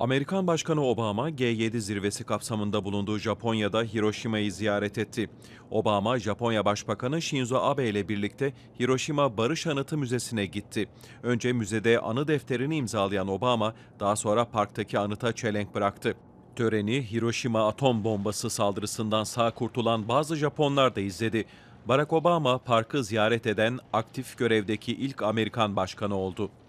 Amerikan Başkanı Obama G7 zirvesi kapsamında bulunduğu Japonya'da Hiroşima'yı ziyaret etti. Obama, Japonya Başbakanı Shinzo Abe ile birlikte Hiroşima Barış Anıtı Müzesi'ne gitti. Önce müzede anı defterini imzalayan Obama, daha sonra parktaki anıta çelenk bıraktı. Töreni Hiroşima atom bombası saldırısından sağ kurtulan bazı Japonlar da izledi. Barack Obama parkı ziyaret eden aktif görevdeki ilk Amerikan başkanı oldu.